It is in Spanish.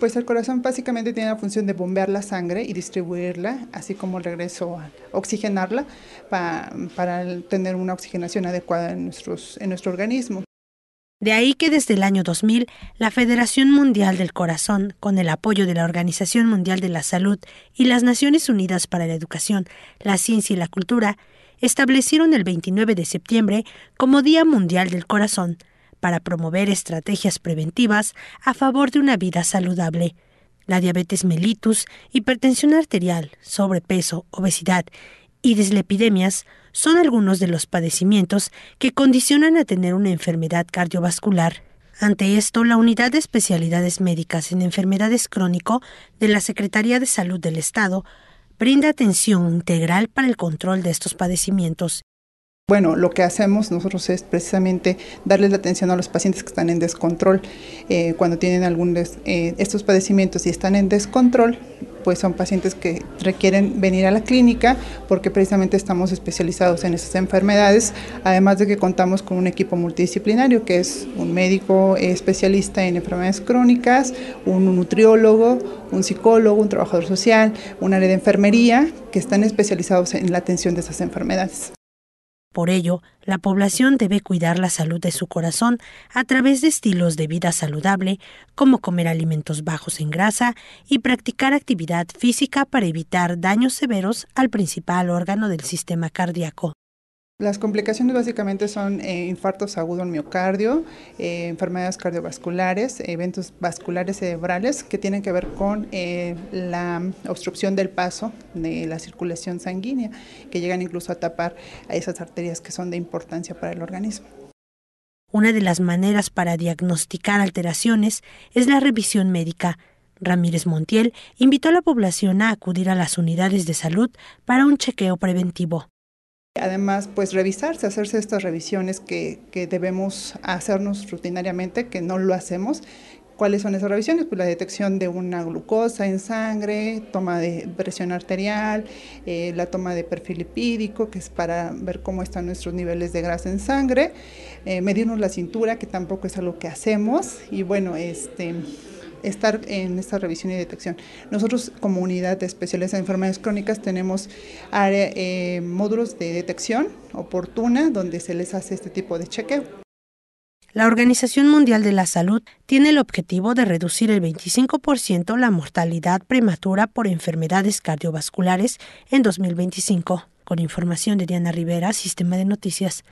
Pues el corazón básicamente tiene la función de bombear la sangre y distribuirla, así como el regreso a oxigenarla para tener una oxigenación adecuada en, nuestros, en nuestro organismo. De ahí que desde el año 2000, la Federación Mundial del Corazón, con el apoyo de la Organización Mundial de la Salud y las Naciones Unidas para la Educación, la Ciencia y la Cultura, establecieron el 29 de septiembre como Día Mundial del Corazón, para promover estrategias preventivas a favor de una vida saludable. La diabetes mellitus, hipertensión arterial, sobrepeso, obesidad y deslepidemias son algunos de los padecimientos que condicionan a tener una enfermedad cardiovascular. Ante esto, la Unidad de Especialidades Médicas en Enfermedades Crónico de la Secretaría de Salud del Estado brinda atención integral para el control de estos padecimientos bueno, lo que hacemos nosotros es precisamente darles la atención a los pacientes que están en descontrol. Eh, cuando tienen algún eh, estos padecimientos y están en descontrol, pues son pacientes que requieren venir a la clínica porque precisamente estamos especializados en esas enfermedades, además de que contamos con un equipo multidisciplinario que es un médico especialista en enfermedades crónicas, un nutriólogo, un psicólogo, un trabajador social, un área de enfermería que están especializados en la atención de esas enfermedades. Por ello, la población debe cuidar la salud de su corazón a través de estilos de vida saludable, como comer alimentos bajos en grasa y practicar actividad física para evitar daños severos al principal órgano del sistema cardíaco. Las complicaciones básicamente son eh, infartos agudos en miocardio, eh, enfermedades cardiovasculares, eventos vasculares cerebrales que tienen que ver con eh, la obstrucción del paso de la circulación sanguínea, que llegan incluso a tapar a esas arterias que son de importancia para el organismo. Una de las maneras para diagnosticar alteraciones es la revisión médica. Ramírez Montiel invitó a la población a acudir a las unidades de salud para un chequeo preventivo. Además, pues revisarse, hacerse estas revisiones que, debemos hacernos rutinariamente, que no lo hacemos. ¿Cuáles son esas revisiones? Pues la detección de una glucosa en sangre, toma de presión arterial, eh, la toma de perfil lipídico, que es para ver cómo están nuestros niveles de grasa en sangre, eh, medirnos la cintura, que tampoco es algo que hacemos, y bueno, este estar en esta revisión y detección. Nosotros como unidad de en enfermedades crónicas tenemos eh, módulos de detección oportuna donde se les hace este tipo de chequeo. La Organización Mundial de la Salud tiene el objetivo de reducir el 25% la mortalidad prematura por enfermedades cardiovasculares en 2025. Con información de Diana Rivera, Sistema de Noticias.